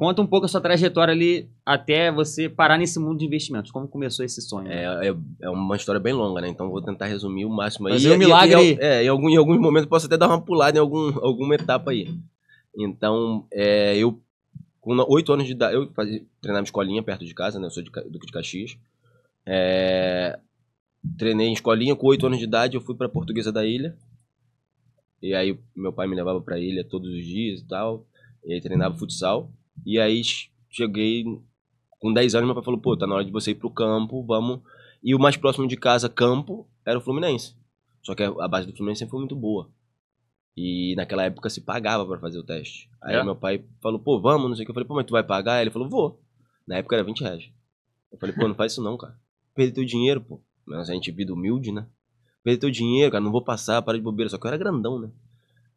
Conta um pouco a sua trajetória ali até você parar nesse mundo de investimentos. Como começou esse sonho? Né? É, é, uma história bem longa, né? Então vou tentar resumir o máximo aí. Fazer um milagre aí. É, em, algum, em alguns momentos posso até dar uma pulada em algum, alguma etapa aí. Então, é, eu com oito anos de idade, eu fazia, treinava escolinha perto de casa, né? Eu sou de, Duque de Caxias. É, treinei em escolinha, com oito anos de idade eu fui para Portuguesa da Ilha. E aí meu pai me levava para a ilha todos os dias e tal. E aí treinava futsal. E aí cheguei com 10 anos, meu pai falou, pô, tá na hora de você ir pro campo, vamos. E o mais próximo de casa, campo, era o Fluminense. Só que a base do Fluminense sempre foi muito boa. E naquela época se pagava para fazer o teste. Aí é? meu pai falou, pô, vamos, não sei o que. Eu falei, pô, mas tu vai pagar? Aí ele falou, vou. Na época era 20 reais. Eu falei, pô, não faz isso não, cara. Perdi teu dinheiro, pô. Mas a gente vida humilde, né? Perdi teu dinheiro, cara, não vou passar, para de bobeira. Só que eu era grandão, né?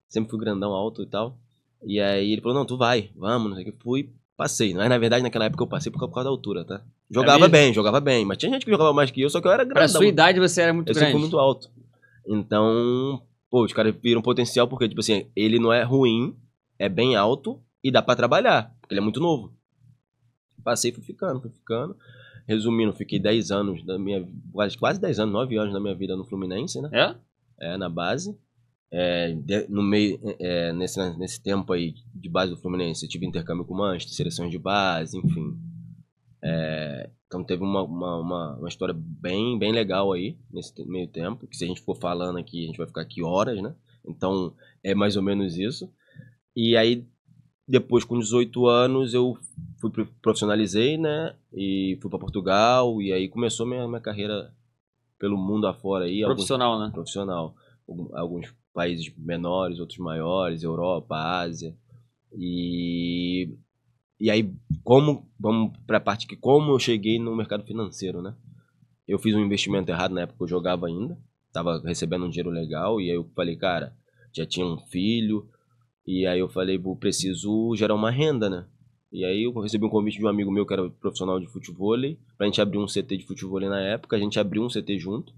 Sempre fui grandão, alto e tal. E aí ele falou, não, tu vai, vamos, não sei o que. Fui, passei. Mas na verdade, naquela época eu passei por causa da altura, tá? Jogava é bem, jogava bem. Mas tinha gente que jogava mais que eu, só que eu era grande. Pra sua idade você era muito eu grande. Eu muito alto. Então, pô, os caras viram potencial porque, tipo assim, ele não é ruim, é bem alto e dá para trabalhar, porque ele é muito novo. Passei, fui ficando, fui ficando. Resumindo, fiquei 10 anos da minha. Quase 10 anos, 9 anos da minha vida no Fluminense, né? É? É, na base. É, de, no meio, é, nesse, nesse tempo aí de base do Fluminense, eu tive intercâmbio com o Manchester, seleções de base, enfim. É, então teve uma, uma, uma, uma, história bem, bem legal aí nesse meio tempo, que se a gente for falando aqui, a gente vai ficar aqui horas, né? Então é mais ou menos isso. E aí, depois com 18 anos, eu fui profissionalizei, né? E fui para Portugal, e aí começou minha, minha carreira pelo mundo afora aí. Profissional, né? Profissional alguns países menores, outros maiores, Europa, Ásia. E, e aí, como vamos para a parte que como eu cheguei no mercado financeiro, né? Eu fiz um investimento errado na época que eu jogava ainda, estava recebendo um dinheiro legal, e aí eu falei, cara, já tinha um filho, e aí eu falei, preciso gerar uma renda, né? E aí eu recebi um convite de um amigo meu que era profissional de futebol, pra gente abrir um CT de futebol na época, a gente abriu um CT junto,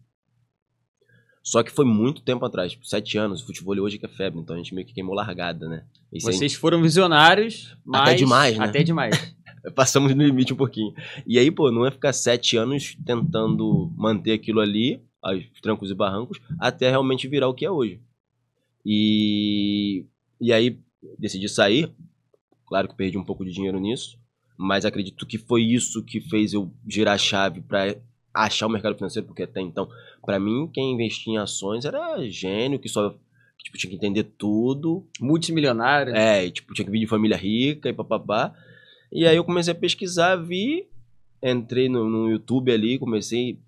só que foi muito tempo atrás, tipo, sete anos. O futebol hoje é que é febre, então a gente meio que queimou largada, né? E Vocês gente... foram visionários, mas... Até demais, né? Até demais. Passamos no limite um pouquinho. E aí, pô, não é ficar sete anos tentando manter aquilo ali, aos trancos e barrancos, até realmente virar o que é hoje. E, e aí, decidi sair. Claro que perdi um pouco de dinheiro nisso, mas acredito que foi isso que fez eu girar a chave para achar o mercado financeiro, porque até então, para mim, quem investia em ações era gênio, que só tipo, tinha que entender tudo. Multimilionário. É, e, tipo, tinha que vir de família rica e papapá. E aí eu comecei a pesquisar, vi, entrei no, no YouTube ali, comecei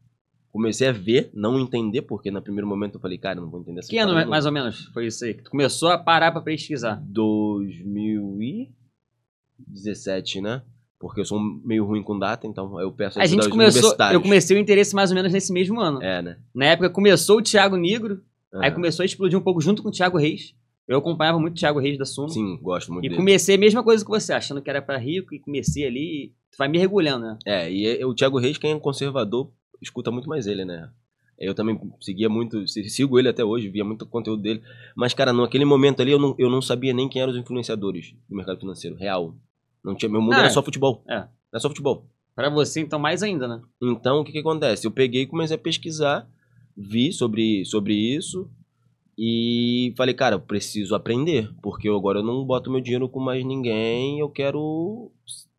comecei a ver, não entender, porque no primeiro momento eu falei, cara, não vou entender essa Que ano é mais ou menos foi isso aí? Que tu começou a parar pra pesquisar? 2017, né? Porque eu sou meio ruim com data, então eu peço ajuda a gente começou, Eu comecei o interesse mais ou menos nesse mesmo ano. É, né? Na época começou o Thiago Negro, uhum. aí começou a explodir um pouco junto com o Thiago Reis. Eu acompanhava muito o Thiago Reis da Sumo. Sim, gosto muito E dele. comecei a mesma coisa que você, achando que era para rico, e comecei ali, tu vai mergulhando, né? É, e é, o Thiago Reis, quem é conservador, escuta muito mais ele, né? Eu também seguia muito, sigo ele até hoje, via muito conteúdo dele. Mas, cara, naquele momento ali eu não, eu não sabia nem quem eram os influenciadores do mercado financeiro, real. Não tinha, meu mundo era é. só futebol. É. Era só futebol. Para você, então, mais ainda, né? Então, o que, que acontece? Eu peguei e comecei a pesquisar, vi sobre, sobre isso e falei, cara, eu preciso aprender, porque agora eu não boto meu dinheiro com mais ninguém, eu quero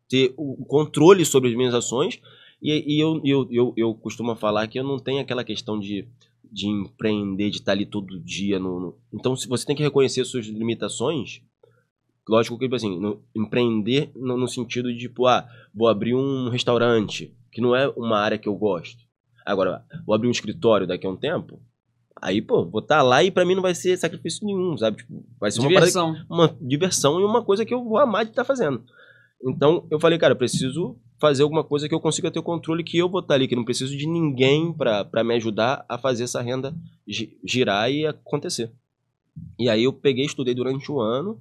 ter o controle sobre as minhas ações. E, e eu, eu, eu, eu costumo falar que eu não tenho aquela questão de, de empreender, de estar tá ali todo dia. No, no... Então, se você tem que reconhecer suas limitações Lógico que, tipo assim, no, empreender no, no, sentido de, tipo, ah, vou abrir um restaurante, que não é uma área que eu gosto. Agora, vou abrir um escritório daqui a um tempo, aí, pô, vou estar tá lá e para mim não vai ser sacrifício nenhum, sabe? Tipo, vai ser uma diversão. Parada, uma diversão e uma coisa que eu vou amar de estar tá fazendo. Então, eu falei, cara, eu preciso fazer alguma coisa que eu consiga ter o controle, que eu vou estar tá ali, que não preciso de ninguém para me ajudar a fazer essa renda girar e acontecer. E aí eu peguei, estudei durante um ano,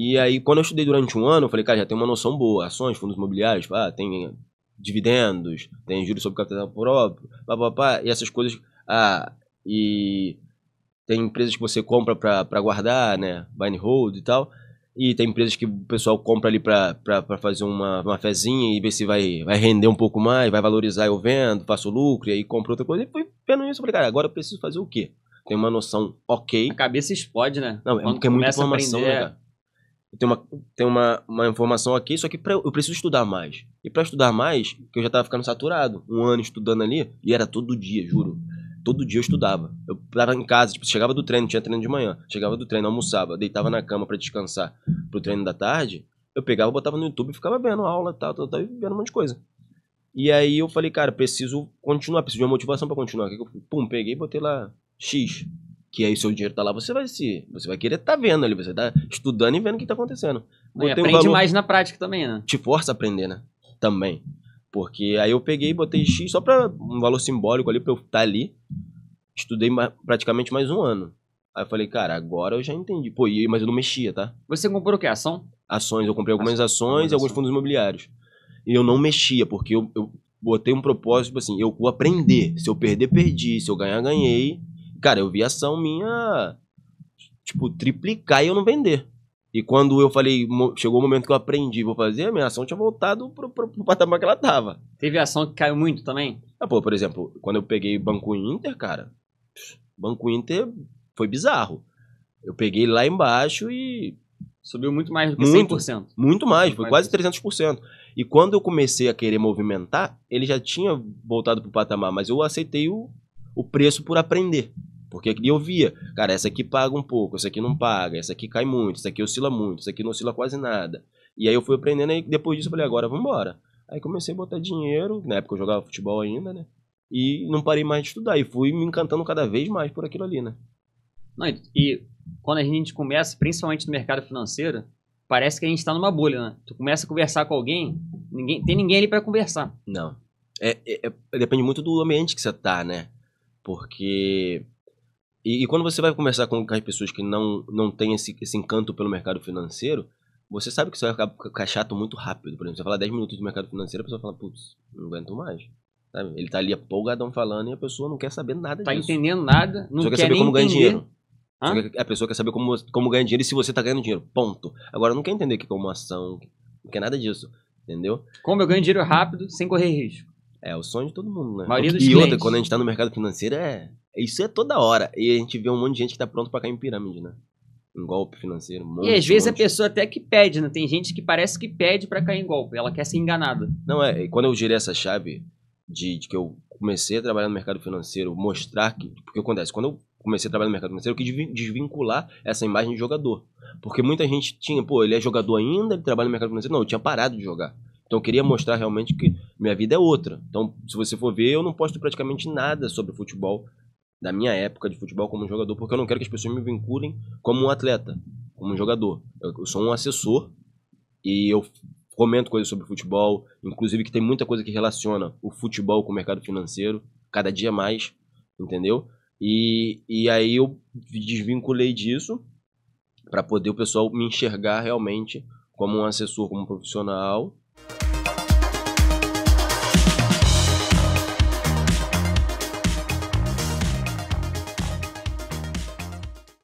e aí, quando eu estudei durante um ano, eu falei, cara, já tem uma noção boa. Ações, fundos imobiliários, pá, tem eh, dividendos, tem juros sobre capital próprio, pá, pá, pá, e essas coisas. Ah, e tem empresas que você compra para guardar, né? Buy and hold e tal. E tem empresas que o pessoal compra ali para fazer uma, uma fezinha e ver se vai, vai render um pouco mais, vai valorizar, eu vendo, faço lucro, e aí compro outra coisa. E fui vendo isso, eu falei, cara, agora eu preciso fazer o quê? Tem uma noção ok. A cabeça explode, né? Não, é porque é muita informação, né, aprender... né, cara? eu tenho, uma, tenho uma, uma informação aqui, só que pra, eu preciso estudar mais. E para estudar mais, que eu já tava ficando saturado, um ano estudando ali, e era todo dia, juro. Todo dia eu estudava. Eu tava em casa, tipo, chegava do treino, tinha treino de manhã, chegava do treino, almoçava, deitava na cama para descansar pro treino da tarde, eu pegava, botava no YouTube e ficava vendo aula, tal, tal, tal, e vendo um monte de coisa. E aí eu falei, cara, preciso continuar, preciso de uma motivação para continuar. Pum, peguei e botei lá X que aí o seu dinheiro tá lá, você vai se. Você vai querer estar tá vendo ali, você tá estudando e vendo o que tá acontecendo. E aprende um valor, mais na prática também, né? Te força a aprender, né? Também. Porque aí eu peguei e botei X só para um valor simbólico ali, pra eu estar tá ali. Estudei praticamente mais um ano. Aí eu falei, cara, agora eu já entendi. Pô, mas eu não mexia, tá? Você comprou o quê? Ação? Ações. Eu comprei algumas ações, ações, e alguns fundos imobiliários. E eu não mexia, porque eu, eu botei um propósito, tipo assim, eu vou aprender. Se eu perder, perdi. Se eu ganhar, ganhei. Cara, eu vi ação minha, tipo, triplicar e eu não vender. E quando eu falei, chegou o momento que eu aprendi, vou fazer, a minha ação tinha voltado pro, pro, pro patamar que ela tava. Teve ação que caiu muito também? Ah, pô, por exemplo, quando eu peguei Banco Inter, cara, Banco Inter foi bizarro. Eu peguei lá embaixo e. Subiu muito mais do que muito, 100%. Muito mais, foi quase 300%. E quando eu comecei a querer movimentar, ele já tinha voltado pro patamar, mas eu aceitei o, o preço por aprender. Porque ali eu via, cara, essa aqui paga um pouco, essa aqui não paga, essa aqui cai muito, essa aqui oscila muito, essa aqui não oscila quase nada. E aí eu fui aprendendo, e depois disso eu falei, agora vamos embora. Aí comecei a botar dinheiro, na época eu jogava futebol ainda, né? E não parei mais de estudar, e fui me encantando cada vez mais por aquilo ali, né? Não, e quando a gente começa, principalmente no mercado financeiro, parece que a gente está numa bolha, né? Tu começa a conversar com alguém, ninguém tem ninguém ali para conversar. Não. É, é, é, depende muito do ambiente que você tá, né? Porque e, e, quando você vai conversar com as pessoas que não, não têm esse, esse encanto pelo mercado financeiro, você sabe que você vai ficar, ficar chato muito rápido. Por exemplo, você fala 10 minutos de mercado financeiro, a pessoa fala, putz, não aguento mais. Sabe? Ele tá ali apolgadão falando e a pessoa não quer saber nada tá disso. Tá entendendo nada, não Só quer, quer saber como ganhar dinheiro. Hã? A pessoa quer saber como, como ganhar dinheiro e se você tá ganhando dinheiro. Ponto. Agora, não quer entender o que é uma ação, não quer nada disso. Entendeu? Como eu ganho dinheiro rápido, sem correr risco. É o sonho de todo mundo, né? dos e clientes. outra, quando a gente tá no mercado financeiro, é, é. Isso é toda hora. E a gente vê um monte de gente que tá pronto para cair em pirâmide, né? Um golpe financeiro. Um monte, e às um vezes monte. a pessoa até que pede, né? Tem gente que parece que pede para cair em golpe. Ela quer ser enganada. Não, é. E quando eu girei essa chave de, de, que eu comecei a trabalhar no mercado financeiro, mostrar que. Porque acontece, quando eu comecei a trabalhar no mercado financeiro, eu quis desvincular essa imagem de jogador. Porque muita gente tinha, pô, ele é jogador ainda, ele trabalha no mercado financeiro. Não, eu tinha parado de jogar. Então eu queria mostrar realmente que minha vida é outra. Então, se você for ver, eu não posto praticamente nada sobre futebol da minha época de futebol como jogador, porque eu não quero que as pessoas me vinculem como um atleta, como um jogador. Eu, sou um assessor e eu comento coisas sobre futebol, inclusive que tem muita coisa que relaciona o futebol com o mercado financeiro, cada dia mais, entendeu? E, e aí eu desvinculei disso para poder o pessoal me enxergar realmente como um assessor, como um profissional